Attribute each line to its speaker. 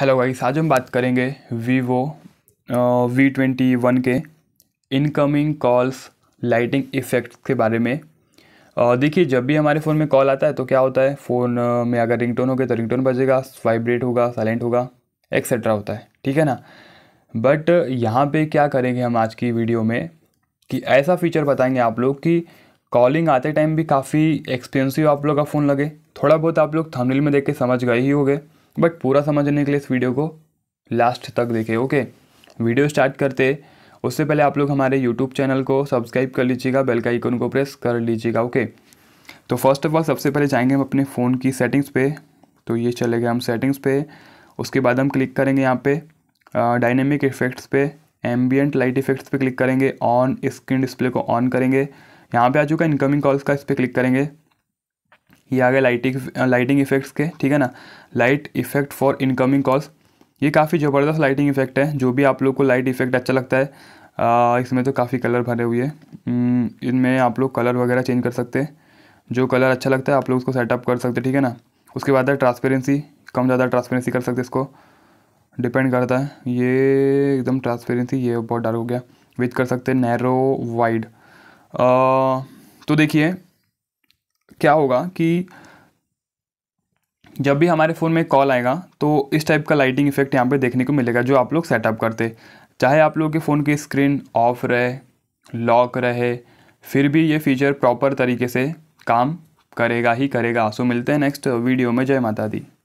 Speaker 1: hello guys आज हम बात करेंगे वीवो वी ट्वेंटी वन के इनकमिंग कॉल्स लाइटिंग इफ़ेक्ट्स के बारे में देखिए जब भी हमारे फ़ोन में कॉल आता है तो क्या होता है फ़ोन में अगर रिंगटोन हो गया तो रिंगटोन बजेगा वाइब्रेट होगा साइलेंट होगा एक्सेट्रा होता है ठीक है ना बट यहाँ पे क्या करेंगे हम आज की वीडियो में कि ऐसा फीचर बताएंगे आप लोग कि कॉलिंग आते टाइम भी काफ़ी एक्सपेंसिव आप लोग का फ़ोन लगे थोड़ा बहुत आप लोग थंबनेल में देख के समझ गए ही हो गए बट पूरा समझने के लिए इस वीडियो को लास्ट तक देखें ओके वीडियो स्टार्ट करते उससे पहले आप लोग हमारे यूट्यूब चैनल को सब्सक्राइब कर लीजिएगा बेल का आइकन को प्रेस कर लीजिएगा ओके तो फर्स्ट ऑफ ऑल सबसे पहले जाएंगे हम अपने फ़ोन की सेटिंग्स पे तो ये चले गए हम सेटिंग्स पे उसके बाद हम क्लिक करेंगे यहाँ पे डायनेमिक इफेक्ट्स पे एम्बियंट लाइट इफेक्ट्स पे क्लिक करेंगे ऑन स्क्रीन डिस्प्ले को ऑन करेंगे यहाँ पे आ चुका इनकमिंग कॉल्स का इस पर क्लिक करेंगे ये आ गए लाइटिंग लाइटिंग इफेक्ट्स के ठीक है ना light effect for incoming calls ये काफ़ी ज़बरदस्त लाइटिंग इफेक्ट है जो भी आप लोग को लाइट इफेक्ट अच्छा लगता है आ, इसमें तो काफ़ी कलर भरे हुए हैं हम्म, इनमें आप लोग कलर वगैरह चेंज कर सकते हैं जो कलर अच्छा लगता है आप लोग उसको सेटअप कर सकते हैं ठीक है ना उसके बाद है ट्रांसपेरेंसी कम ज़्यादा ट्रांसपेरेंसी कर सकते इसको डिपेंड करता है ये एकदम ट्रांसपेरेंसी ये बहुत डार्क हो गया विथ कर सकते हैं नैरो वाइड तो देखिए क्या होगा कि जब भी हमारे फ़ोन में कॉल आएगा तो इस टाइप का लाइटिंग इफेक्ट यहाँ पे देखने को मिलेगा जो आप लोग सेटअप करते चाहे आप लोग के फ़ोन की स्क्रीन ऑफ रहे लॉक रहे फिर भी ये फीचर प्रॉपर तरीके से काम करेगा ही करेगा सो मिलते हैं नेक्स्ट वीडियो में जय माता दी